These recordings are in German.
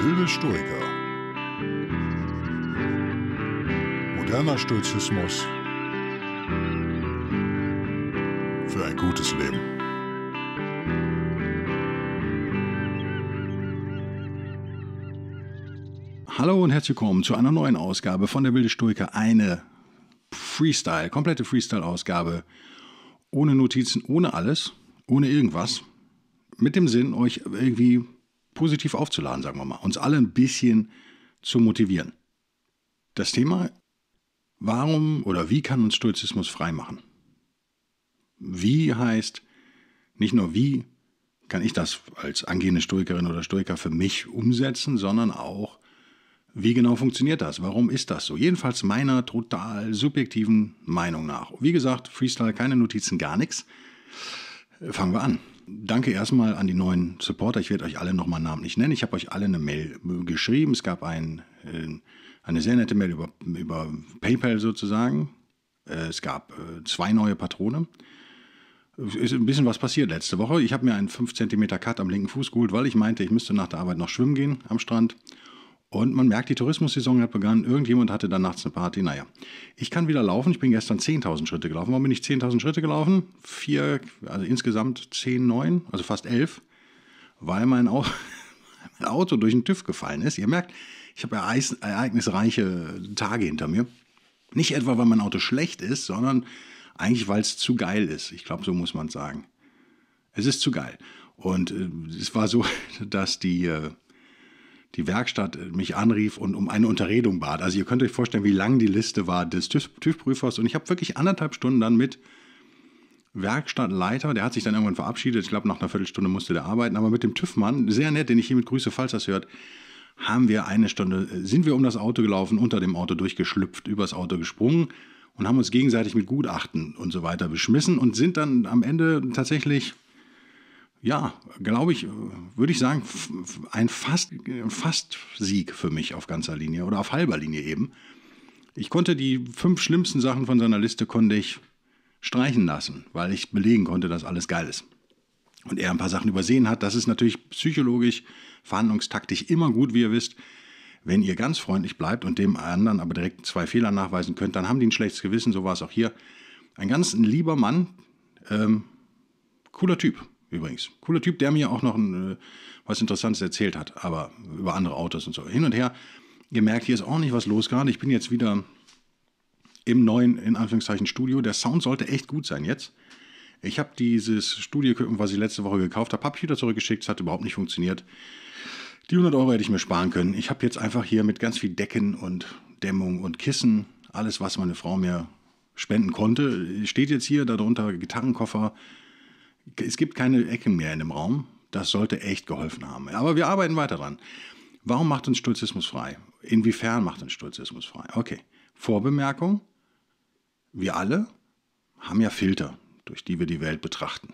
wilde Stoiker. Moderner Stoizismus für ein gutes Leben. Hallo und herzlich willkommen zu einer neuen Ausgabe von der Wilde Stoiker. Eine Freestyle, komplette Freestyle-Ausgabe. Ohne Notizen, ohne alles, ohne irgendwas. Mit dem Sinn, euch irgendwie positiv aufzuladen, sagen wir mal, uns alle ein bisschen zu motivieren. Das Thema, warum oder wie kann uns Stoizismus frei machen? Wie heißt nicht nur wie kann ich das als angehende Stoikerin oder Stoiker für mich umsetzen, sondern auch, wie genau funktioniert das? Warum ist das so? Jedenfalls meiner total subjektiven Meinung nach. Wie gesagt, Freestyle, keine Notizen, gar nichts. Fangen wir an. Danke erstmal an die neuen Supporter. Ich werde euch alle nochmal namentlich nennen. Ich habe euch alle eine Mail äh, geschrieben. Es gab ein, äh, eine sehr nette Mail über, über PayPal sozusagen. Äh, es gab zwei neue Patrone. Ist ein bisschen was passiert letzte Woche. Ich habe mir einen 5 cm Cut am linken Fuß geholt, weil ich meinte, ich müsste nach der Arbeit noch schwimmen gehen am Strand. Und man merkt, die Tourismussaison hat begonnen. Irgendjemand hatte dann nachts eine Party. Naja, ich kann wieder laufen. Ich bin gestern 10.000 Schritte gelaufen. Warum bin ich 10.000 Schritte gelaufen? Vier, also insgesamt 10, 9, also fast 11, weil mein Auto, durch den TÜV gefallen ist. Ihr merkt, ich habe ereignisreiche Tage hinter mir. Nicht etwa, weil mein Auto schlecht ist, sondern eigentlich, weil es zu geil ist. Ich glaube, so muss man sagen. Es ist zu geil. Und äh, es war so, dass die... Äh, die Werkstatt mich anrief und um eine Unterredung bat. Also ihr könnt euch vorstellen, wie lang die Liste war des TÜV-Prüfers. Und ich habe wirklich anderthalb Stunden dann mit Werkstattleiter, der hat sich dann irgendwann verabschiedet. Ich glaube, nach einer Viertelstunde musste der arbeiten. Aber mit dem TÜV-Mann, sehr nett, den ich hiermit grüße, falls das hört, haben wir eine Stunde, sind wir um das Auto gelaufen, unter dem Auto durchgeschlüpft, übers Auto gesprungen und haben uns gegenseitig mit Gutachten und so weiter beschmissen und sind dann am Ende tatsächlich ja, glaube ich, äh, würde ich sagen, ein fast, fast Sieg für mich auf ganzer Linie oder auf halber Linie eben. Ich konnte die fünf schlimmsten Sachen von seiner Liste konnte ich streichen lassen, weil ich belegen konnte, dass alles geil ist. Und er ein paar Sachen übersehen hat, das ist natürlich psychologisch, verhandlungstaktisch immer gut, wie ihr wisst. Wenn ihr ganz freundlich bleibt und dem anderen aber direkt zwei Fehler nachweisen könnt, dann haben die ein schlechtes Gewissen, so war es auch hier. Ein ganz lieber Mann, ähm, cooler Typ, Übrigens, cooler Typ, der mir auch noch ein, äh, was Interessantes erzählt hat, aber über andere Autos und so. Hin und her, ihr merkt, hier ist ordentlich was los gerade. Ich bin jetzt wieder im neuen, in Anführungszeichen, Studio. Der Sound sollte echt gut sein jetzt. Ich habe dieses studio was ich letzte Woche gekauft habe, habe ich wieder zurückgeschickt. Es hat überhaupt nicht funktioniert. Die 100 Euro hätte ich mir sparen können. Ich habe jetzt einfach hier mit ganz viel Decken und Dämmung und Kissen, alles, was meine Frau mir spenden konnte, steht jetzt hier. Darunter Gitarrenkoffer, es gibt keine Ecken mehr in dem Raum. Das sollte echt geholfen haben. Aber wir arbeiten weiter dran. Warum macht uns Stolzismus frei? Inwiefern macht uns Stolzismus frei? Okay, Vorbemerkung. Wir alle haben ja Filter, durch die wir die Welt betrachten.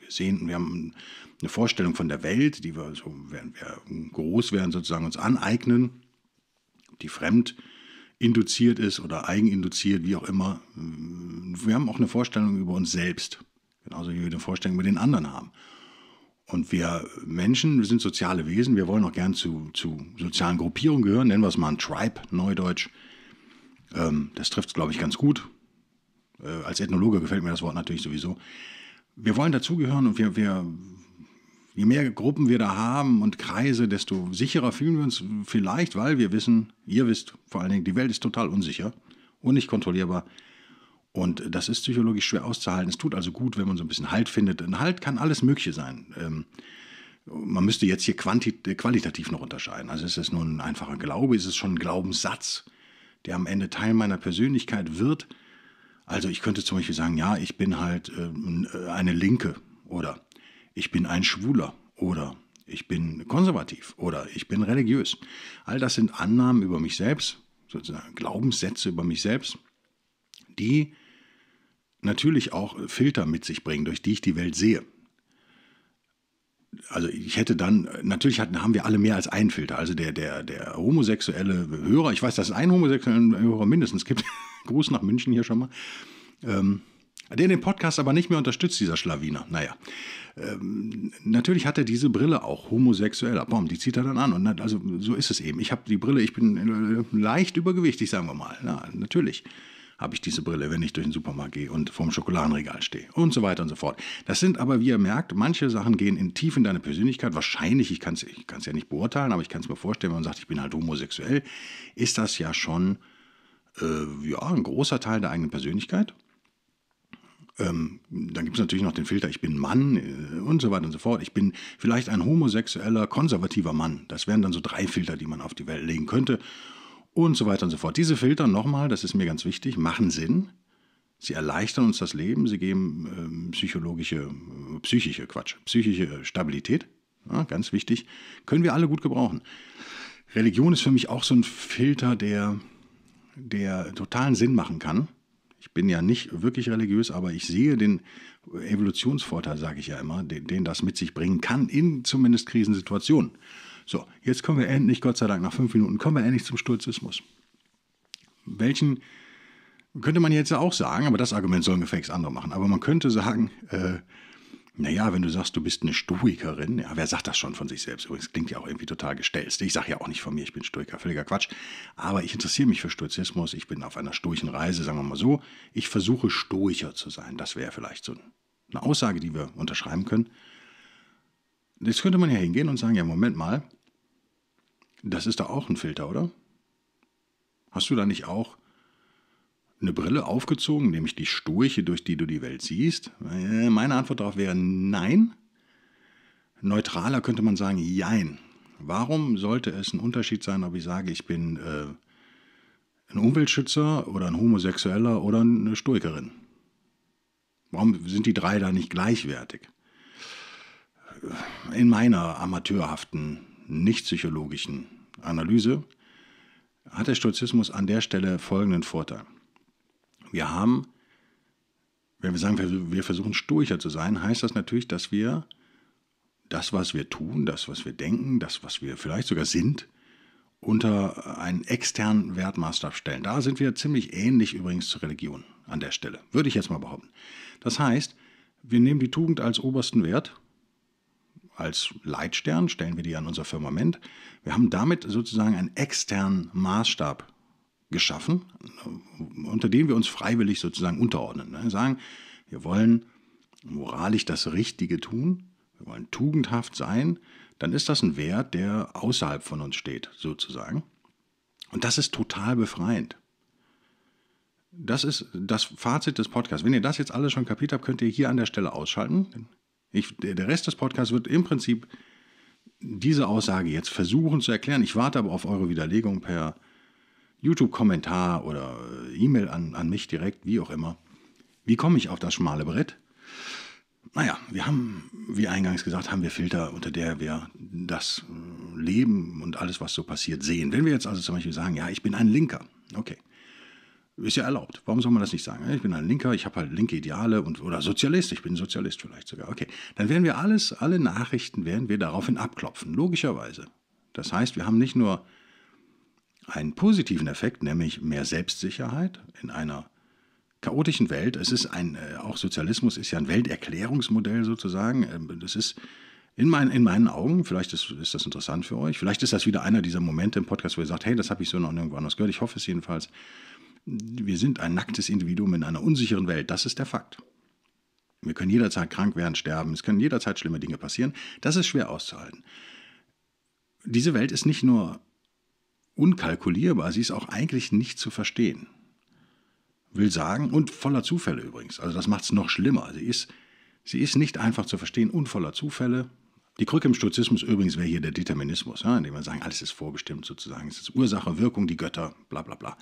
Wir sehen, wir haben eine Vorstellung von der Welt, die wir, so, während wir groß werden, sozusagen uns aneignen, die fremd induziert ist oder eigeninduziert, wie auch immer. Wir haben auch eine Vorstellung über uns selbst. Genauso wie wir den Vorstellungen mit den anderen haben. Und wir Menschen, wir sind soziale Wesen, wir wollen auch gern zu, zu sozialen Gruppierungen gehören, nennen wir es mal ein Tribe, Neudeutsch. Ähm, das trifft es, glaube ich, ganz gut. Äh, als Ethnologe gefällt mir das Wort natürlich sowieso. Wir wollen dazugehören und wir, wir, je mehr Gruppen wir da haben und Kreise, desto sicherer fühlen wir uns vielleicht, weil wir wissen, ihr wisst vor allen Dingen, die Welt ist total unsicher und nicht kontrollierbar. Und das ist psychologisch schwer auszuhalten. Es tut also gut, wenn man so ein bisschen Halt findet. Ein Halt kann alles Mögliche sein. Ähm, man müsste jetzt hier äh, qualitativ noch unterscheiden. Also ist es nur ein einfacher Glaube, ist es schon ein Glaubenssatz, der am Ende Teil meiner Persönlichkeit wird. Also ich könnte zum Beispiel sagen, ja, ich bin halt ähm, äh, eine Linke oder ich bin ein Schwuler oder ich bin konservativ oder ich bin religiös. All das sind Annahmen über mich selbst, sozusagen Glaubenssätze über mich selbst, die natürlich auch Filter mit sich bringen, durch die ich die Welt sehe. Also ich hätte dann, natürlich hatten, haben wir alle mehr als einen Filter. Also der, der, der homosexuelle Hörer, ich weiß, dass es einen homosexuellen Hörer mindestens gibt. Gruß nach München hier schon mal. Ähm, der den Podcast aber nicht mehr unterstützt, dieser Schlawiner. Naja, ähm, natürlich hat er diese Brille auch homosexuell. Bom, die zieht er dann an. Und also so ist es eben. Ich habe die Brille, ich bin äh, leicht übergewichtig, sagen wir mal. Na, natürlich habe ich diese Brille, wenn ich durch den Supermarkt gehe und vorm Schokoladenregal stehe und so weiter und so fort. Das sind aber, wie ihr merkt, manche Sachen gehen in tief in deine Persönlichkeit. Wahrscheinlich, ich kann es ich ja nicht beurteilen, aber ich kann es mir vorstellen, wenn man sagt, ich bin halt homosexuell, ist das ja schon äh, ja, ein großer Teil der eigenen Persönlichkeit. Ähm, dann gibt es natürlich noch den Filter, ich bin Mann äh, und so weiter und so fort. Ich bin vielleicht ein homosexueller, konservativer Mann. Das wären dann so drei Filter, die man auf die Welt legen könnte und so weiter und so fort. Diese Filter nochmal, das ist mir ganz wichtig, machen Sinn. Sie erleichtern uns das Leben, sie geben ähm, psychologische, äh, psychische Quatsch, psychische Stabilität, ja, ganz wichtig, können wir alle gut gebrauchen. Religion ist für mich auch so ein Filter, der, der totalen Sinn machen kann. Ich bin ja nicht wirklich religiös, aber ich sehe den Evolutionsvorteil, sage ich ja immer, den, den das mit sich bringen kann, in zumindest Krisensituationen. So, jetzt kommen wir endlich, Gott sei Dank, nach fünf Minuten kommen wir endlich zum Sturzismus. Welchen könnte man jetzt auch sagen, aber das Argument sollen gefälligst andere machen. Aber man könnte sagen, äh, naja, wenn du sagst, du bist eine Stoikerin, ja, wer sagt das schon von sich selbst? Übrigens klingt ja auch irgendwie total gestellst. Ich sage ja auch nicht von mir, ich bin Stoiker, völliger Quatsch. Aber ich interessiere mich für Stoizismus, ich bin auf einer stoischen Reise, sagen wir mal so. Ich versuche Stoicher zu sein, das wäre vielleicht so eine Aussage, die wir unterschreiben können. Jetzt könnte man ja hingehen und sagen, ja, Moment mal, das ist da auch ein Filter, oder? Hast du da nicht auch eine Brille aufgezogen, nämlich die Sturche, durch die du die Welt siehst? Äh, meine Antwort darauf wäre nein. Neutraler könnte man sagen, jein. Warum sollte es ein Unterschied sein, ob ich sage, ich bin äh, ein Umweltschützer oder ein Homosexueller oder eine Stoikerin? Warum sind die drei da nicht gleichwertig? in meiner amateurhaften, nicht psychologischen Analyse hat der Stoizismus an der Stelle folgenden Vorteil. Wir haben, wenn wir sagen, wir versuchen stoischer zu sein, heißt das natürlich, dass wir das, was wir tun, das, was wir denken, das, was wir vielleicht sogar sind, unter einen externen Wertmaßstab stellen. Da sind wir ziemlich ähnlich übrigens zur Religion an der Stelle, würde ich jetzt mal behaupten. Das heißt, wir nehmen die Tugend als obersten Wert als Leitstern, stellen wir die an unser Firmament. Wir haben damit sozusagen einen externen Maßstab geschaffen, unter dem wir uns freiwillig sozusagen unterordnen. Wir ne? sagen, wir wollen moralisch das Richtige tun, wir wollen tugendhaft sein, dann ist das ein Wert, der außerhalb von uns steht, sozusagen. Und das ist total befreiend. Das ist das Fazit des Podcasts. Wenn ihr das jetzt alles schon kapiert habt, könnt ihr hier an der Stelle ausschalten. Ich, der Rest des Podcasts wird im Prinzip diese Aussage jetzt versuchen zu erklären. Ich warte aber auf eure Widerlegung per YouTube-Kommentar oder äh, E-Mail an, an mich direkt, wie auch immer. Wie komme ich auf das schmale Brett? Naja, wir haben, wie eingangs gesagt, haben wir Filter, unter der wir das äh, Leben und alles, was so passiert, sehen. Wenn wir jetzt also zum Beispiel sagen, ja, ich bin ein Linker, okay, ist ja erlaubt. Warum soll man das nicht sagen? Ich bin ein Linker, ich habe halt linke Ideale und, oder Sozialist, ich bin Sozialist vielleicht sogar. Okay, dann werden wir alles, alle Nachrichten werden wir daraufhin abklopfen, logischerweise. Das heißt, wir haben nicht nur einen positiven Effekt, nämlich mehr Selbstsicherheit in einer chaotischen Welt. Es ist ein, äh, auch Sozialismus ist ja ein Welterklärungsmodell sozusagen. Ähm, das ist in, mein, in meinen Augen, vielleicht ist, ist, das interessant für euch, vielleicht ist das wieder einer dieser Momente im Podcast, wo ihr sagt, hey, das habe ich so noch nirgendwo anders gehört. Ich hoffe es jedenfalls. Wir sind ein nacktes Individuum in einer unsicheren Welt. Das ist der Fakt. Wir können jederzeit krank werden, sterben. Es können jederzeit schlimme Dinge passieren. Das ist schwer auszuhalten. Diese Welt ist nicht nur unkalkulierbar, sie ist auch eigentlich nicht zu verstehen. Will sagen, und voller Zufälle übrigens. Also das macht es noch schlimmer. Sie ist, sie ist nicht einfach zu verstehen und voller Zufälle. Die Krücke im Stoizismus übrigens wäre hier der Determinismus, ja, indem wir sagen, alles ist vorbestimmt sozusagen, es ist Ursache, Wirkung, die Götter, bla bla bla.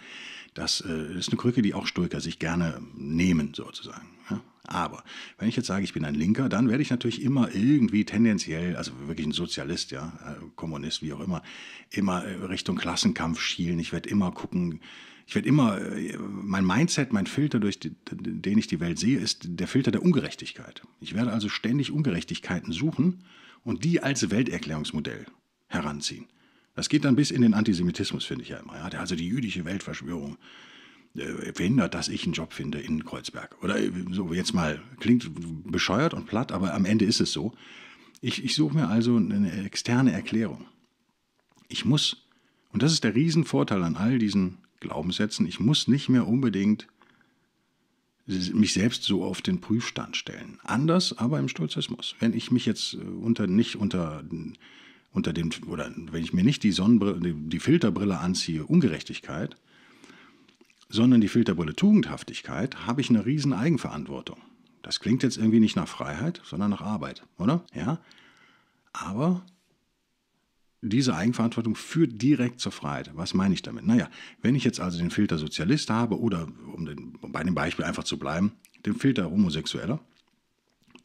Das äh, ist eine Krücke, die auch Stoiker sich gerne nehmen sozusagen. Ja. Aber wenn ich jetzt sage, ich bin ein Linker, dann werde ich natürlich immer irgendwie tendenziell, also wirklich ein Sozialist, ja, äh, Kommunist, wie auch immer, immer äh, Richtung Klassenkampf schielen. Ich werde immer gucken, ich werde immer, äh, mein Mindset, mein Filter, durch den ich die Welt sehe, ist der Filter der Ungerechtigkeit. Ich werde also ständig Ungerechtigkeiten suchen und die als Welterklärungsmodell heranziehen. Das geht dann bis in den Antisemitismus, finde ich ja immer. Ja? Also die jüdische Weltverschwörung äh, verhindert, dass ich einen Job finde in Kreuzberg. Oder äh, so jetzt mal, klingt bescheuert und platt, aber am Ende ist es so. Ich, ich suche mir also eine externe Erklärung. Ich muss, und das ist der Riesenvorteil an all diesen Glaubenssätzen, ich muss nicht mehr unbedingt mich selbst so auf den Prüfstand stellen. Anders aber im Stolzismus. Wenn ich mich jetzt äh, unter nicht unter unter dem oder wenn ich mir nicht die Sonnenbrille, die Filterbrille anziehe, Ungerechtigkeit, sondern die Filterbrille Tugendhaftigkeit, habe ich eine riesen Eigenverantwortung. Das klingt jetzt irgendwie nicht nach Freiheit, sondern nach Arbeit, oder? Ja. Aber diese Eigenverantwortung führt direkt zur Freiheit. Was meine ich damit? Naja, wenn ich jetzt also den Filter Sozialist habe oder, um, den, um bei dem Beispiel einfach zu bleiben, den Filter Homosexueller,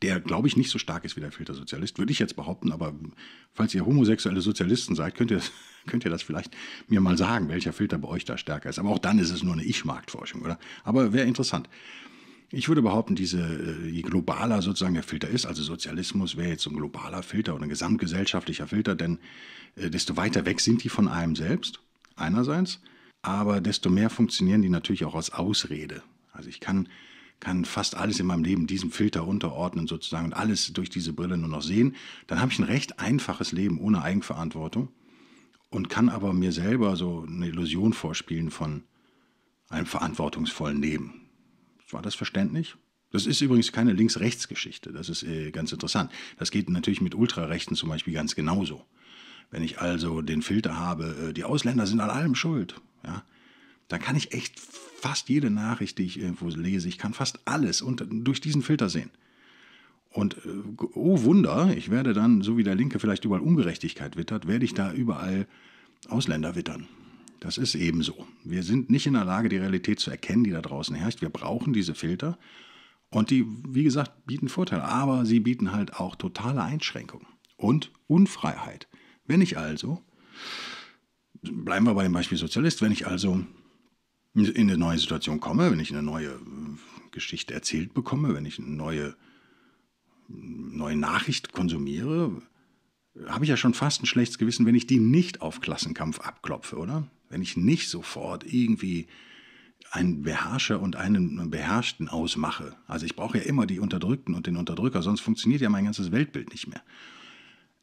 der, glaube ich, nicht so stark ist wie der Filter Sozialist, würde ich jetzt behaupten, aber falls ihr homosexuelle Sozialisten seid, könnt ihr, könnt ihr das vielleicht mir mal sagen, welcher Filter bei euch da stärker ist. Aber auch dann ist es nur eine Ich-Marktforschung, oder? Aber wäre interessant. Ich würde behaupten, diese, äh, je globaler sozusagen der Filter ist, also Sozialismus wäre jetzt so ein globaler Filter oder ein gesamtgesellschaftlicher Filter, denn äh, desto weiter weg sind die von einem selbst, einerseits, aber desto mehr funktionieren die natürlich auch als Ausrede. Also ich kann, kann fast alles in meinem Leben diesem Filter unterordnen sozusagen und alles durch diese Brille nur noch sehen. Dann habe ich ein recht einfaches Leben ohne Eigenverantwortung und kann aber mir selber so eine Illusion vorspielen von einem verantwortungsvollen Leben. War das verständlich? Das ist übrigens keine Links-Rechts-Geschichte. Das ist äh, ganz interessant. Das geht natürlich mit Ultrarechten zum Beispiel ganz genauso. Wenn ich also den Filter habe, äh, die Ausländer sind an allem schuld, ja, dann kann ich echt fast jede Nachricht, die ich irgendwo lese, ich kann fast alles und durch diesen Filter sehen. Und äh, oh Wunder, ich werde dann, so wie der Linke vielleicht überall Ungerechtigkeit wittert, werde ich da überall Ausländer wittern. Das ist eben so. Wir sind nicht in der Lage, die Realität zu erkennen, die da draußen herrscht. Wir brauchen diese Filter. Und die, wie gesagt, bieten Vorteile, aber sie bieten halt auch totale Einschränkungen und Unfreiheit. Wenn ich also, bleiben wir bei dem Beispiel Sozialist, wenn ich also in eine neue Situation komme, wenn ich eine neue äh, Geschichte erzählt bekomme, wenn ich eine neue, neue Nachricht konsumiere, habe ich ja schon fast ein schlechtes Gewissen, wenn ich die nicht auf Klassenkampf abklopfe, oder? Wenn ich nicht sofort irgendwie einen Beherrscher und einen Beherrschten ausmache. Also ich brauche ja immer die Unterdrückten und den Unterdrücker, sonst funktioniert ja mein ganzes Weltbild nicht mehr.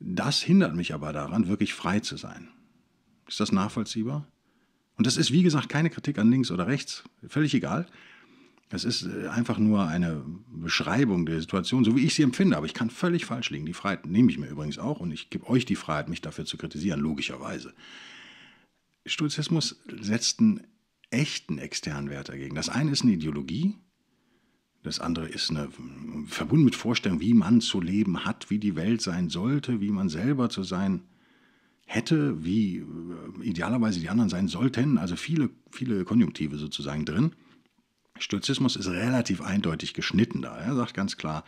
Das hindert mich aber daran, wirklich frei zu sein. Ist das nachvollziehbar? Und das ist, wie gesagt, keine Kritik an links oder rechts, völlig egal. Das ist äh, einfach nur eine Beschreibung der Situation, so wie ich sie empfinde. Aber ich kann völlig falsch liegen. Die Freiheit nehme ich mir übrigens auch und ich gebe euch die Freiheit, mich dafür zu kritisieren, logischerweise. Stoizismus setzt einen echten externen Wert dagegen. Das eine ist eine Ideologie, das andere ist eine, verbunden mit Vorstellungen, wie man zu leben hat, wie die Welt sein sollte, wie man selber zu sein hätte, wie äh, idealerweise die anderen sein sollten. Also viele, viele Konjunktive sozusagen drin. Stoizismus ist relativ eindeutig geschnitten da. Er sagt ganz klar,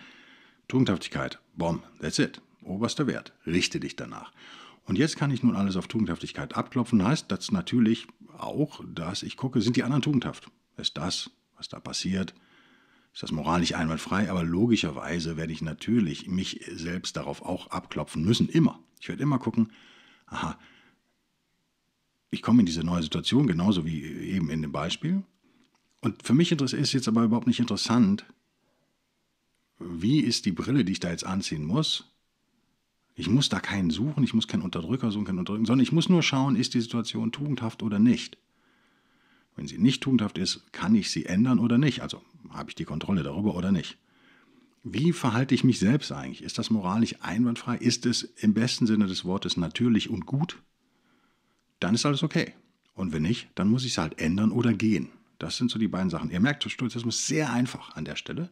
Tugendhaftigkeit, bomb, that's it. Oberster Wert, richte dich danach. Und jetzt kann ich nun alles auf Tugendhaftigkeit abklopfen. Heißt das natürlich auch, dass ich gucke, sind die anderen tugendhaft? Ist das, was da passiert, ist das moralisch einwandfrei, aber logischerweise werde ich natürlich mich selbst darauf auch abklopfen müssen, immer. Ich werde immer gucken, aha, ich komme in diese neue Situation, genauso wie eben in dem Beispiel. Und für mich ist jetzt aber überhaupt nicht interessant, wie ist die Brille, die ich da jetzt anziehen muss. Ich muss da keinen suchen, ich muss keinen Unterdrücker suchen, keinen Unterdrücker, sondern ich muss nur schauen, ist die Situation tugendhaft oder nicht. Wenn sie nicht tugendhaft ist, kann ich sie ändern oder nicht. Also habe ich die Kontrolle darüber oder nicht. Wie verhalte ich mich selbst eigentlich? Ist das moralisch einwandfrei? Ist es im besten Sinne des Wortes natürlich und gut? Dann ist alles okay. Und wenn nicht, dann muss ich es halt ändern oder gehen. Das sind so die beiden Sachen. Ihr merkt, Stoizismus ist sehr einfach an der Stelle.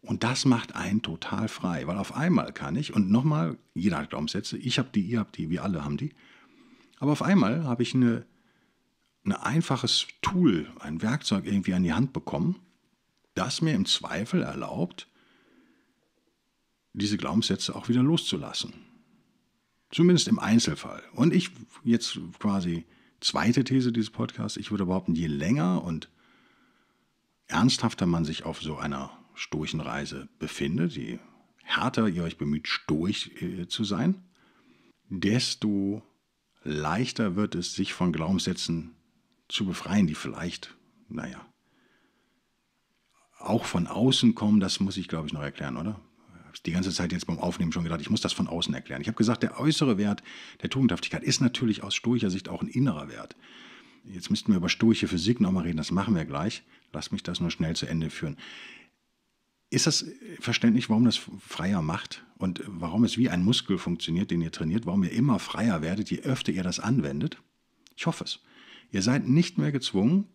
Und das macht einen total frei, weil auf einmal kann ich, und nochmal, jeder hat Glaubenssätze, ich habe die, ihr habt die, wir alle haben die, aber auf einmal habe ich eine ein einfaches Tool, ein Werkzeug irgendwie an die Hand bekommen, das mir im Zweifel erlaubt, diese Glaubenssätze auch wieder loszulassen. Zumindest im Einzelfall. Und ich jetzt quasi zweite These dieses Podcasts, ich würde behaupten, je länger und ernsthafter man sich auf so einer Stoichenreise befindet, je härter ihr euch bemüht, stoisch äh, zu sein, desto leichter wird es, sich von Glaubenssätzen zu befreien, die vielleicht, naja, auch von außen kommen, das muss ich, glaube ich, noch erklären, oder? Ich habe die ganze Zeit jetzt beim Aufnehmen schon gedacht, ich muss das von außen erklären. Ich habe gesagt, der äußere Wert der Tugendhaftigkeit ist natürlich aus stoischer Sicht auch ein innerer Wert. Jetzt müssten wir über stoische Physik nochmal reden, das machen wir gleich. Lass mich das nur schnell zu Ende führen. Ist das verständlich, warum das freier macht und warum es wie ein Muskel funktioniert, den ihr trainiert, warum ihr immer freier werdet, je öfter ihr das anwendet? Ich hoffe es. Ihr seid nicht mehr gezwungen,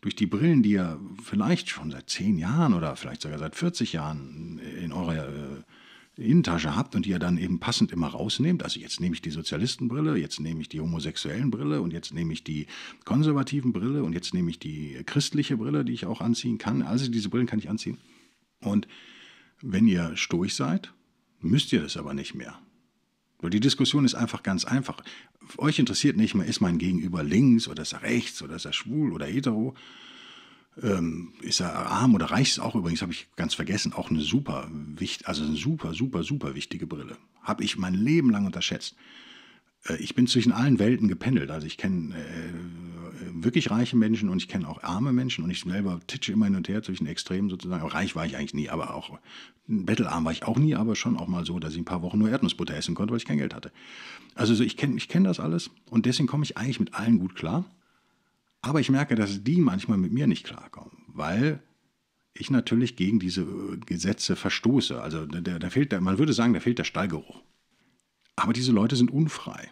durch die Brillen, die ihr vielleicht schon seit zehn Jahren oder vielleicht sogar seit 40 Jahren in eurer äh, Innentasche habt und die ihr dann eben passend immer rausnehmt. Also jetzt nehme ich die Sozialistenbrille, jetzt nehme ich die homosexuellen Brille und jetzt nehme ich die konservativen Brille und jetzt nehme ich die christliche Brille, die ich auch anziehen kann. Also diese Brillen kann ich anziehen. Und wenn ihr stoisch seid, müsst ihr das aber nicht mehr. Nur die Diskussion ist einfach ganz einfach. Euch interessiert nicht mehr, ist mein Gegenüber links oder ist er rechts oder ist er schwul oder hetero. Ähm, ist er arm oder reich ist auch übrigens, habe ich ganz vergessen, auch eine super, also eine super, super, super wichtige Brille. Habe ich mein Leben lang unterschätzt. Äh, ich bin zwischen allen Welten gependelt. Also ich kenne äh, wirklich reiche Menschen und ich kenne auch arme Menschen und ich selber titsche immer hin und her zwischen Extremen sozusagen. Aber reich war ich eigentlich nie, aber auch bettelarm war ich auch nie, aber schon auch mal so, dass ich ein paar Wochen nur Erdnussbutter essen konnte, weil ich kein Geld hatte. Also so, ich kenne ich kenn das alles und deswegen komme ich eigentlich mit allen gut klar. Aber ich merke, dass die manchmal mit mir nicht klarkommen, weil ich natürlich gegen diese äh, Gesetze verstoße. Also da, da fehlt, der, man würde sagen, da fehlt der Stallgeruch. Aber diese Leute sind unfrei.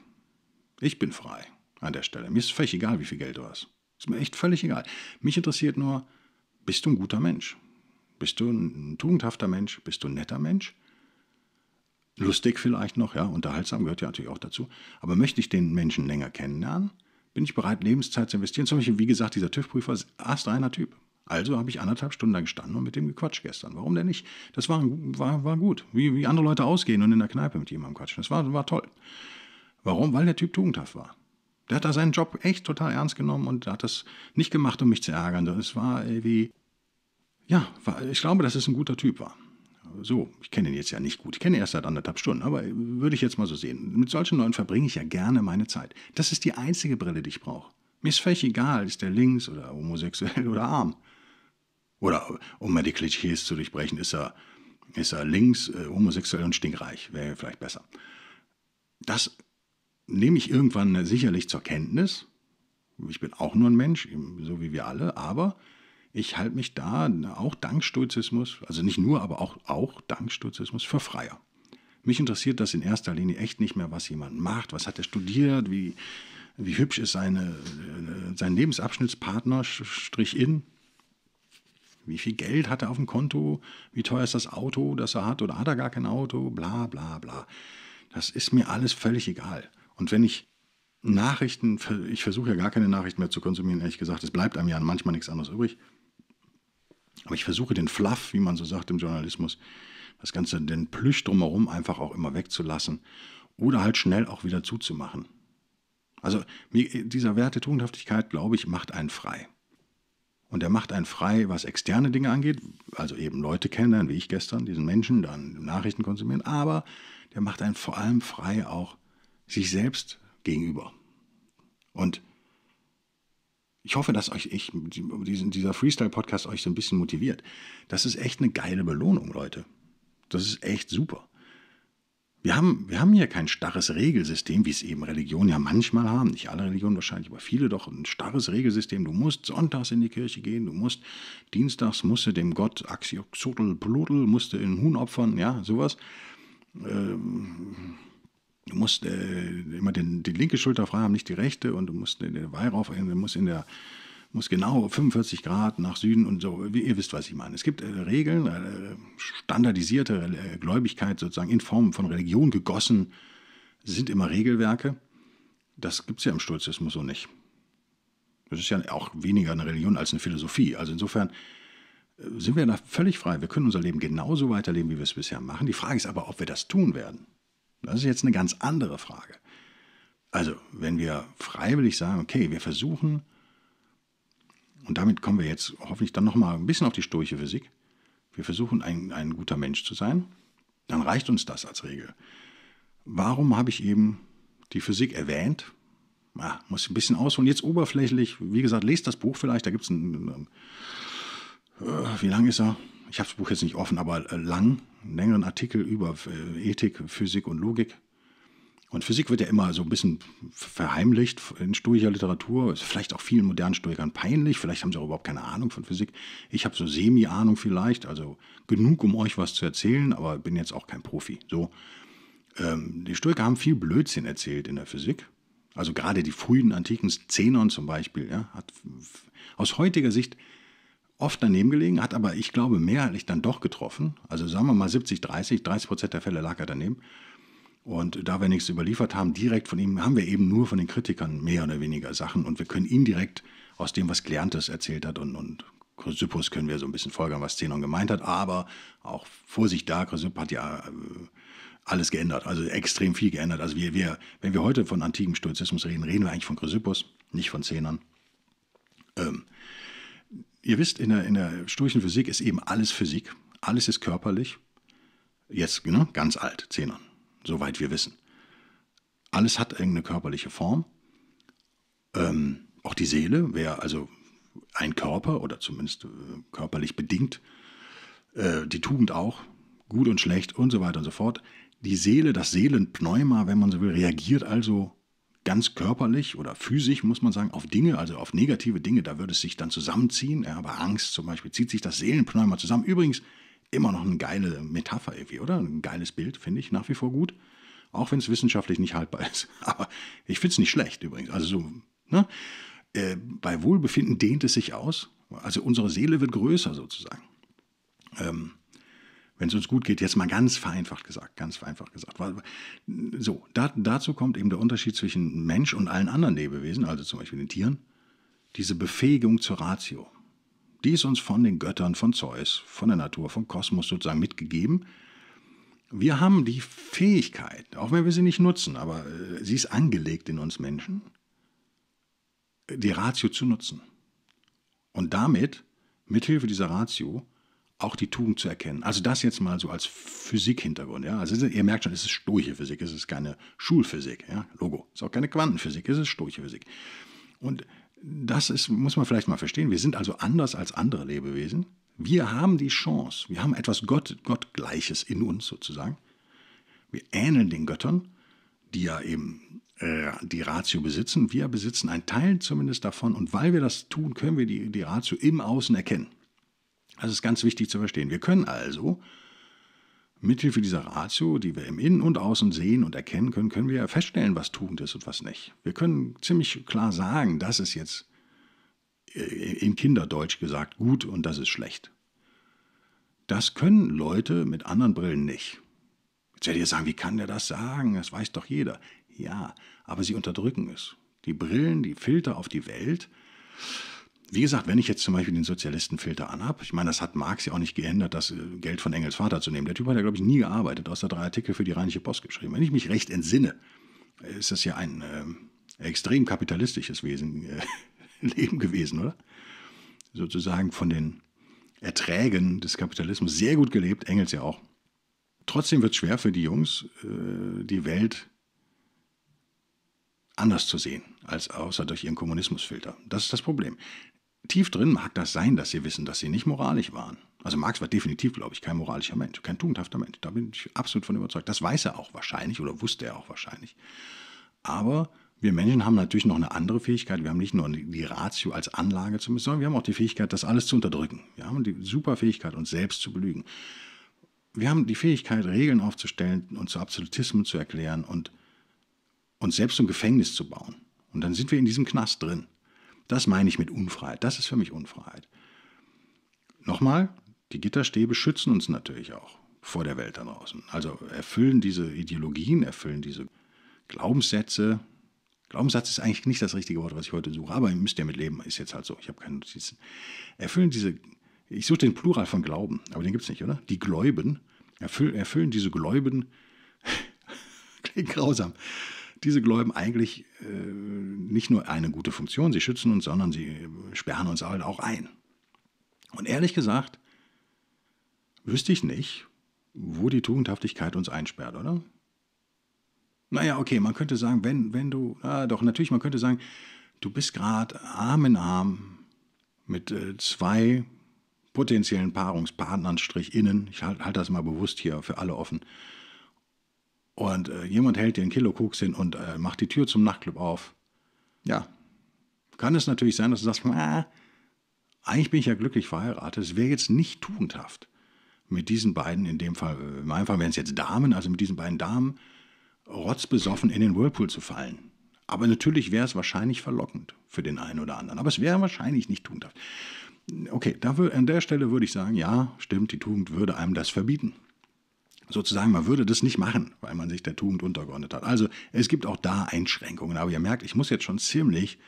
Ich bin frei an der Stelle. Mir ist völlig egal, wie viel Geld du hast. Ist mir echt völlig egal. Mich interessiert nur, bist du ein guter Mensch? Bist du ein tugendhafter Mensch? Bist du ein netter Mensch? Lustig vielleicht noch, ja, unterhaltsam gehört ja natürlich auch dazu. Aber möchte ich den Menschen länger kennenlernen? Bin ich bereit, Lebenszeit zu investieren? Zum Beispiel, wie gesagt, dieser TÜV-Prüfer ist astreiner Typ. Also habe ich anderthalb Stunden da gestanden und mit dem gequatscht gestern. Warum denn nicht? Das war, war, war gut. Wie, wie andere Leute ausgehen und in der Kneipe mit jemandem quatschen. Das war, war toll. Warum? Weil der Typ tugendhaft war. Der hat da seinen Job echt total ernst genommen und hat das nicht gemacht, um mich zu ärgern. Es war irgendwie, ja, ich glaube, dass es ein guter Typ war. So, ich kenne ihn jetzt ja nicht gut. Ich kenne ihn erst seit anderthalb Stunden, aber würde ich jetzt mal so sehen. Mit solchen Leuten verbringe ich ja gerne meine Zeit. Das ist die einzige Brille, die ich brauche. Mir ist völlig egal, ist der links oder homosexuell oder arm. Oder, um mal die Klischees zu durchbrechen, ist er, ist er links, äh, homosexuell und stinkreich. Wäre vielleicht besser. Das nehme ich irgendwann sicherlich zur Kenntnis. Ich bin auch nur ein Mensch, so wie wir alle, aber ich halte mich da auch dank Stoizismus, also nicht nur, aber auch, auch dank Stoizismus für freier. Mich interessiert das in erster Linie echt nicht mehr, was jemand macht, was hat er studiert, wie, wie hübsch ist seine, äh, sein Lebensabschnittspartner, Strich in, wie viel Geld hat er auf dem Konto, wie teuer ist das Auto, das er hat oder hat er gar kein Auto, bla bla bla. Das ist mir alles völlig egal. Und wenn ich Nachrichten, ich versuche ja gar keine Nachrichten mehr zu konsumieren, ehrlich gesagt, es bleibt einem ja manchmal nichts anderes übrig. Aber ich versuche den Fluff, wie man so sagt im Journalismus, das Ganze, den Plüsch drumherum einfach auch immer wegzulassen oder halt schnell auch wieder zuzumachen. Also dieser Wert der Tugendhaftigkeit, glaube ich, macht einen frei. Und er macht einen frei, was externe Dinge angeht, also eben Leute kennenlernen, wie ich gestern, diesen Menschen, dann Nachrichten konsumieren, aber der macht einen vor allem frei auch sich selbst gegenüber. Und ich hoffe, dass euch ich, dieser Freestyle-Podcast euch so ein bisschen motiviert. Das ist echt eine geile Belohnung, Leute. Das ist echt super. Wir haben, wir haben hier kein starres Regelsystem, wie es eben Religionen ja manchmal haben. Nicht alle Religionen wahrscheinlich, aber viele doch ein starres Regelsystem. Du musst sonntags in die Kirche gehen, du musst dienstags musst du dem Gott Axioxotl Plodel, musst du in Huhn opfern, ja, sowas. Ähm, Du musst äh, immer den, die linke Schulter frei haben, nicht die rechte. Und du musst den Weihrauch, äh, du musst in der muss genau 45 Grad nach Süden und so. Ihr wisst, was ich meine. Es gibt äh, Regeln, äh, standardisierte äh, Gläubigkeit sozusagen in Form von Religion gegossen, sind immer Regelwerke. Das gibt es ja im Stoizismus so nicht. Das ist ja auch weniger eine Religion als eine Philosophie. Also insofern äh, sind wir da völlig frei. Wir können unser Leben genauso weiterleben, wie wir es bisher machen. Die Frage ist aber, ob wir das tun werden. Das ist jetzt eine ganz andere Frage. Also, wenn wir freiwillig sagen, okay, wir versuchen, und damit kommen wir jetzt hoffentlich dann nochmal ein bisschen auf die stoische Physik, wir versuchen, ein, ein guter Mensch zu sein, dann reicht uns das als Regel. Warum habe ich eben die Physik erwähnt? Ja, ah, muss ein bisschen ausholen. Jetzt oberflächlich, wie gesagt, lest das Buch vielleicht, da gibt es ein, ein, ein, äh, wie lang ist er? ich habe das Buch jetzt nicht offen, aber äh, lang, einen längeren Artikel über äh, Ethik, Physik und Logik. Und Physik wird ja immer so ein bisschen verheimlicht in stoischer Literatur. Ist vielleicht auch vielen modernen Stoikern peinlich. Vielleicht haben sie auch überhaupt keine Ahnung von Physik. Ich habe so Semi-Ahnung vielleicht, also genug, um euch was zu erzählen, aber bin jetzt auch kein Profi. So, ähm, die Stoiker haben viel Blödsinn erzählt in der Physik. Also gerade die frühen antiken Szenon zum Beispiel, ja, hat aus heutiger Sicht oft daneben gelegen, hat aber, ich glaube, mehrheitlich dann doch getroffen. Also sagen wir mal 70, 30, 30 Prozent der Fälle lag er daneben. Und da wir nichts überliefert haben, direkt von ihm, haben wir eben nur von den Kritikern mehr oder weniger Sachen und wir können ihn direkt aus dem, was Gelerntes erzählt hat und, und Chrysippus können wir so ein bisschen folgern, was Zenon gemeint hat, aber auch Vorsicht da, Chrysippus hat ja äh, alles geändert, also extrem viel geändert. Also wir, wir, wenn wir heute von antikem Stoizismus reden, reden wir eigentlich von Chrysippus, nicht von Zenon. Ähm, ihr wisst, in der, in der stoischen Physik ist eben alles Physik, alles ist körperlich. Jetzt ne, ganz alt, Zenon, soweit wir wissen. Alles hat irgendeine körperliche Form. Ähm, auch die Seele wäre also ein Körper oder zumindest äh, körperlich bedingt. Äh, die Tugend auch, gut und schlecht und so weiter und so fort. Die Seele, das Seelenpneuma, wenn man so will, reagiert also ganz körperlich oder physisch, muss man sagen, auf Dinge, also auf negative Dinge, da würde es sich dann zusammenziehen. Ja, bei Angst zum Beispiel zieht sich das Seelenpneuma zusammen. Übrigens, immer noch eine geile Metapher irgendwie, oder? Ein geiles Bild, finde ich nach wie vor gut. Auch wenn es wissenschaftlich nicht haltbar ist. Aber ich finde es nicht schlecht übrigens. Also so, ne? Äh, bei Wohlbefinden dehnt es sich aus. Also unsere Seele wird größer sozusagen. Ähm, wenn es uns gut geht, jetzt mal ganz vereinfacht gesagt, ganz vereinfacht gesagt. So, da, dazu kommt eben der Unterschied zwischen Mensch und allen anderen Lebewesen, also zum Beispiel den Tieren, diese Befähigung zur Ratio. Die ist uns von den Göttern, von Zeus, von der Natur, vom Kosmos sozusagen mitgegeben. Wir haben die Fähigkeit, auch wenn wir sie nicht nutzen, aber äh, sie ist angelegt in uns Menschen, die Ratio zu nutzen. Und damit, mithilfe dieser Ratio, auch die Tugend zu erkennen. Also das jetzt mal so als Physik-Hintergrund. Ja? Also ihr merkt schon, es ist stoische Physik, es ist keine Schulphysik, ja? Logo. Es ist auch keine Quantenphysik, es ist stoische Physik. Und das ist, muss man vielleicht mal verstehen. Wir sind also anders als andere Lebewesen. Wir haben die Chance, wir haben etwas Gott, Gottgleiches in uns sozusagen. Wir ähneln den Göttern, die ja eben äh, die Ratio besitzen. Wir besitzen einen Teil zumindest davon und weil wir das tun, können wir die, die Ratio im Außen erkennen. Das ist ganz wichtig zu verstehen. Wir können also mithilfe dieser Ratio, die wir im Innen und Außen sehen und erkennen können, können wir feststellen, was Tugend ist und was nicht. Wir können ziemlich klar sagen, das ist jetzt äh, in Kinderdeutsch gesagt gut und das ist schlecht. Das können Leute mit anderen Brillen nicht. Jetzt werdet ihr sagen, wie kann der das sagen? Das weiß doch jeder. Ja, aber sie unterdrücken es. Die Brillen, die Filter auf die Welt, wie gesagt, wenn ich jetzt zum Beispiel den Sozialistenfilter anhab, ich meine, das hat Marx ja auch nicht geändert, das äh, Geld von Engels Vater zu nehmen. Der Typ hat ja, glaube ich, nie gearbeitet, außer drei Artikel für die Rheinische Post geschrieben. Wenn ich mich recht entsinne, ist das ja ein äh, extrem kapitalistisches Wesen, äh, Leben gewesen, oder? Sozusagen von den Erträgen des Kapitalismus sehr gut gelebt, Engels ja auch. Trotzdem wird es schwer für die Jungs, äh, die Welt anders zu sehen, als außer durch ihren Kommunismusfilter. Das ist das Problem tief drin mag das sein, dass sie wissen, dass sie nicht moralisch waren. Also Marx war definitiv, glaube ich, kein moralischer Mensch, kein tugendhafter Mensch. Da bin ich absolut von überzeugt. Das weiß er auch wahrscheinlich oder wusste er auch wahrscheinlich. Aber wir Menschen haben natürlich noch eine andere Fähigkeit. Wir haben nicht nur die Ratio als Anlage zu müssen, sondern wir haben auch die Fähigkeit, das alles zu unterdrücken. Wir haben die super Fähigkeit, uns selbst zu belügen. Wir haben die Fähigkeit, Regeln aufzustellen und zu Absolutismen zu erklären und uns selbst ein Gefängnis zu bauen. Und dann sind wir in diesem Knast drin. Das meine ich mit Unfreiheit. Das ist für mich Unfreiheit. Nochmal, die Gitterstäbe schützen uns natürlich auch vor der Welt da draußen. Also erfüllen diese Ideologien, erfüllen diese Glaubenssätze. Glaubenssatz ist eigentlich nicht das richtige Wort, was ich heute suche, aber ihr müsst ja mit leben, ist jetzt halt so. Ich habe keine Notizen. Erfüllen diese, ich suche den Plural von Glauben, aber den gibt es nicht, oder? Die Gläuben, erfüllen, erfüllen diese Gläuben, klingt grausam, diese Gläuben eigentlich äh, nicht nur eine gute Funktion, sie schützen uns, sondern sie äh, sperren uns halt auch ein. Und ehrlich gesagt, wüsste ich nicht, wo die Tugendhaftigkeit uns einsperrt, oder? Naja, okay, man könnte sagen, wenn, wenn du, ah, doch natürlich, man könnte sagen, du bist gerade Arm in Arm mit äh, zwei potenziellen Paarungspartnern, Strich innen, ich halte halt das mal bewusst hier für alle offen, und äh, jemand hält dir ein Kilo Koks hin und äh, macht die Tür zum Nachtclub auf. Ja, kann es natürlich sein, dass du sagst, nah, eigentlich bin ich ja glücklich verheiratet. Es wäre jetzt nicht tugendhaft, mit diesen beiden, in dem Fall, in meinem Fall wären es jetzt Damen, also mit diesen beiden Damen, rotzbesoffen in den Whirlpool zu fallen. Aber natürlich wäre es wahrscheinlich verlockend für den einen oder anderen. Aber es wäre wahrscheinlich nicht tugendhaft. Okay, da, an der Stelle würde ich sagen, ja, stimmt, die Tugend würde einem das verbieten sozusagen, man würde das nicht machen, weil man sich der Tugend untergeordnet hat. Also es gibt auch da Einschränkungen. Aber ihr merkt, ich muss jetzt schon ziemlich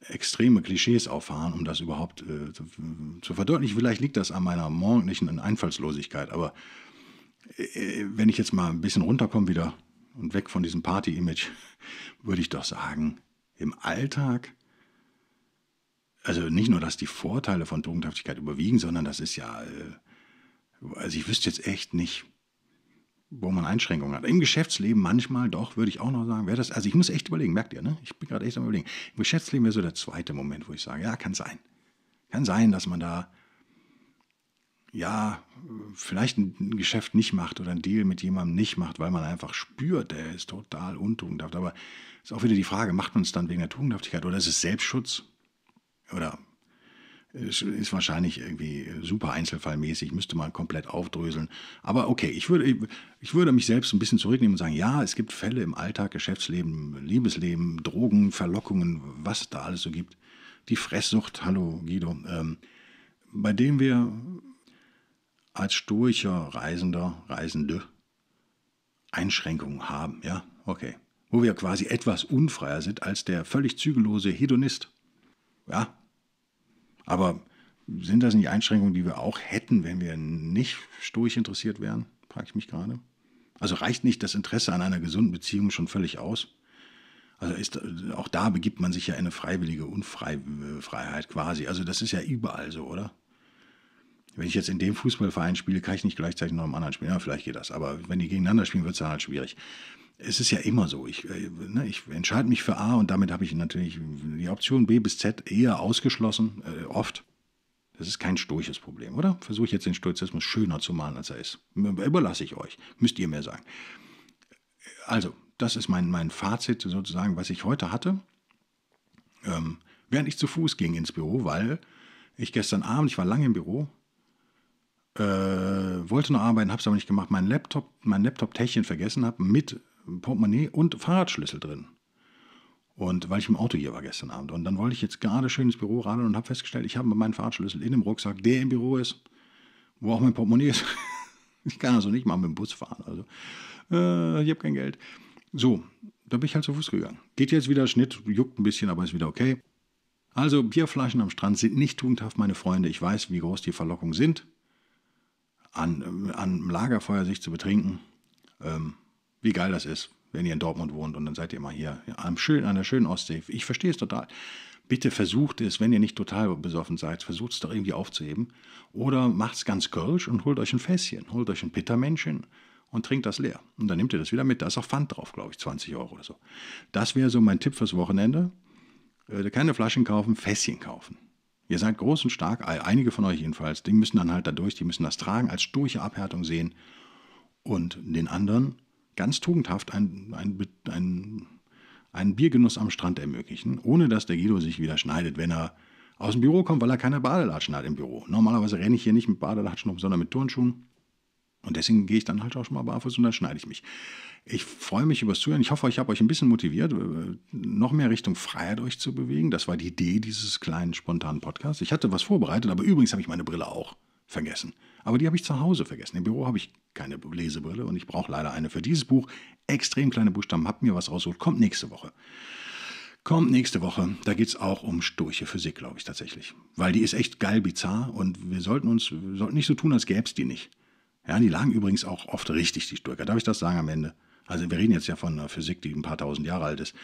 extreme Klischees auffahren, um das überhaupt äh, zu, zu, verdeutlichen. Vielleicht liegt das an meiner morgendlichen Einfallslosigkeit, aber äh, wenn ich jetzt mal ein bisschen runterkomme wieder und weg von diesem Party-Image, würde ich doch sagen, im Alltag, also nicht nur, dass die Vorteile von Tugendhaftigkeit überwiegen, sondern das ist ja, äh, also ich wüsste jetzt echt nicht, wo man Einschränkungen hat. Im Geschäftsleben manchmal doch, würde ich auch noch sagen, wäre das, also ich muss echt überlegen, merkt ihr, ne? Ich bin gerade echt am überlegen. Im Geschäftsleben wäre so der zweite Moment, wo ich sage, ja, kann sein. Kann sein, dass man da, ja, vielleicht ein Geschäft nicht macht oder ein Deal mit jemandem nicht macht, weil man einfach spürt, der ist total untugendhaft. Aber es ist auch wieder die Frage, macht man es dann wegen der Tugendhaftigkeit oder ist es Selbstschutz? Oder ist wahrscheinlich irgendwie äh, super einzelfallmäßig, müsste man komplett aufdröseln. Aber okay, ich würde, ich würde mich selbst ein bisschen zurücknehmen und sagen, ja, es gibt Fälle im Alltag, Geschäftsleben, Liebesleben, Drogen, Verlockungen, was es da alles so gibt. Die Fresssucht, hallo Guido, ähm, bei dem wir als sturcher Reisender, Reisende Einschränkungen haben, ja, okay. Wo wir quasi etwas unfreier sind als der völlig zügellose Hedonist. Ja, aber sind das nicht Einschränkungen, die wir auch hätten, wenn wir nicht stoisch interessiert wären? Frage ich mich gerade. Also reicht nicht das Interesse an einer gesunden Beziehung schon völlig aus? Also ist, auch da begibt man sich ja in eine freiwillige Unfreiheit quasi. Also das ist ja überall so, oder? Wenn ich jetzt in dem Fußballverein spiele, kann ich nicht gleichzeitig noch im anderen spielen. Ja, vielleicht geht das. Aber wenn die gegeneinander spielen, wird es dann halt schwierig es ist ja immer so. Ich, äh, ne, ich entscheide mich für A und damit habe ich natürlich die Option B bis Z eher ausgeschlossen, äh, oft. Das ist kein stoisches Problem, oder? Versuche ich jetzt den Stoizismus schöner zu malen, als er ist. Überlasse ich euch. Müsst ihr mir sagen. Also, das ist mein, mein Fazit sozusagen, was ich heute hatte. Ähm, während ich zu Fuß ging ins Büro, weil ich gestern Abend, ich war lange im Büro, äh, wollte noch arbeiten, habe es aber nicht gemacht, meinen Laptop, mein Laptop-Täschchen vergessen habe, mit Portemonnaie und Fahrradschlüssel drin. Und weil ich im Auto hier war gestern Abend. Und dann wollte ich jetzt gerade schön ins Büro radeln und habe festgestellt, ich habe meinen Fahrradschlüssel in dem Rucksack, der im Büro ist, wo auch mein Portemonnaie ist. ich kann also nicht mal mit dem Bus fahren. Also, äh, ich habe kein Geld. So, da bin ich halt zu Fuß gegangen. Geht jetzt wieder Schnitt, juckt ein bisschen, aber ist wieder okay. Also, Bierflaschen am Strand sind nicht tugendhaft, meine Freunde. Ich weiß, wie groß die Verlockungen sind, an, äh, an Lagerfeuer sich zu betrinken. Ähm, wie geil das ist, wenn ihr in Dortmund wohnt und dann seid ihr mal hier am schönen, an der schönen Ostsee. Ich verstehe es total. Bitte versucht es, wenn ihr nicht total besoffen seid, versucht es doch irgendwie aufzuheben. Oder macht es ganz kölsch und holt euch ein Fässchen, holt euch ein Pittermännchen und trinkt das leer. Und dann nehmt ihr das wieder mit. Da ist auch Pfand drauf, glaube ich, 20 Euro oder so. Das wäre so mein Tipp fürs Wochenende. Äh, keine Flaschen kaufen, Fässchen kaufen. Ihr seid groß und stark, einige von euch jedenfalls, die müssen dann halt da durch, die müssen das tragen, als durch Abhärtung sehen. Und den anderen ganz tugendhaft einen, einen, einen, einen Biergenuss am Strand ermöglichen, ohne dass der Guido sich wieder schneidet, wenn er aus dem Büro kommt, weil er keine Badelatschen hat im Büro. Normalerweise renne ich hier nicht mit Badelatschen rum, sondern mit Turnschuhen. Und deswegen gehe ich dann halt auch schon mal barfuß und dann schneide ich mich. Ich freue mich übers Zuhören. Ich hoffe, ich habe euch ein bisschen motiviert, äh, noch mehr Richtung Freiheit euch zu bewegen. Das war die Idee dieses kleinen spontanen Podcasts. Ich hatte was vorbereitet, aber übrigens habe ich meine Brille auch vergessen. Aber die habe ich zu Hause vergessen. Im Büro habe ich keine Lesebrille und ich brauche leider eine für dieses Buch. Extrem kleine Buchstaben, hab mir was rausgeholt. Kommt nächste Woche. Kommt nächste Woche. Da geht es auch um sturche Physik, glaube ich tatsächlich. Weil die ist echt geil bizarr und wir sollten uns wir sollten nicht so tun, als gäbe es die nicht. Ja, die lagen übrigens auch oft richtig, die Sturker. Darf ich das sagen am Ende? Also wir reden jetzt ja von einer Physik, die ein paar tausend Jahre alt ist.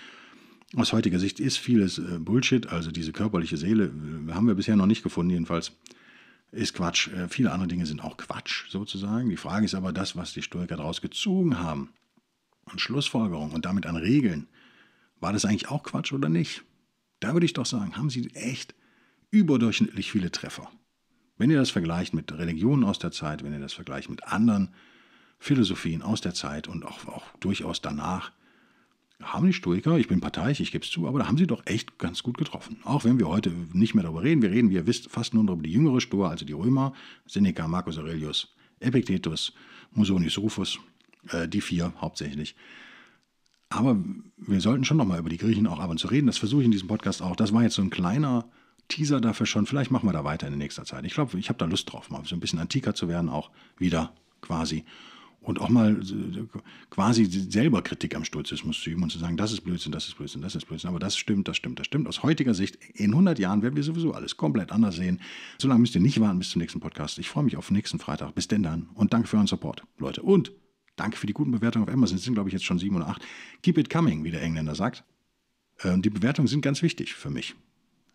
Aus heutiger Sicht ist vieles äh, Bullshit, also diese körperliche Seele äh, haben wir bisher noch nicht gefunden, jedenfalls ist Quatsch. Äh, viele andere Dinge sind auch Quatsch sozusagen. Die Frage ist aber das, was die Stoiker daraus gezogen haben und Schlussfolgerungen und damit an Regeln. War das eigentlich auch Quatsch oder nicht? Da würde ich doch sagen, haben sie echt überdurchschnittlich viele Treffer. Wenn ihr das vergleicht mit Religionen aus der Zeit, wenn ihr das vergleicht mit anderen Philosophien aus der Zeit und auch, auch durchaus danach, haben die Stoiker, ich bin parteiisch, ich gebe es zu, aber da haben sie doch echt ganz gut getroffen. Auch wenn wir heute nicht mehr darüber reden, wir reden, wie ihr wisst, fast nur noch über die jüngere Stoa, also die Römer, Seneca, Marcus Aurelius, Epictetus, Musonius Rufus, äh, die vier hauptsächlich. Aber wir sollten schon nochmal über die Griechen auch ab und zu reden. Das versuche ich in diesem Podcast auch. Das war jetzt so ein kleiner Teaser dafür schon. Vielleicht machen wir da weiter in nächster Zeit. Ich glaube, ich habe da Lust drauf, mal so ein bisschen antiker zu werden, auch wieder quasi und auch mal äh, quasi selber Kritik am Stoizismus zu üben und zu sagen, das ist Blödsinn, das ist Blödsinn, das ist Blödsinn, aber das stimmt, das stimmt, das stimmt. Aus heutiger Sicht, in 100 Jahren werden wir sowieso alles komplett anders sehen. Solange müsst ihr nicht warten bis zum nächsten Podcast. Ich freue mich auf nächsten Freitag. Bis denn dann und danke für euren Support, Leute. Und danke für die guten Bewertungen auf Amazon. Es sind, glaube ich, jetzt schon sieben oder acht. Keep it coming, wie der Engländer sagt. Ähm, die Bewertungen sind ganz wichtig für mich.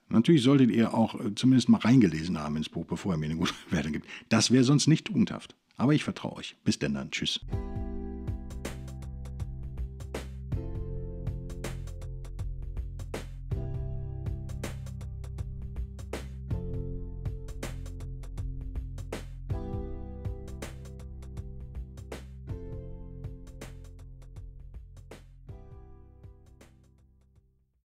Natürlich solltet ihr auch äh, zumindest mal reingelesen haben ins Buch, bevor ihr mir eine gute Wertung gibt. Das wäre sonst nicht tugendhaft. Aber ich vertraue euch. Bis denn dann. Tschüss.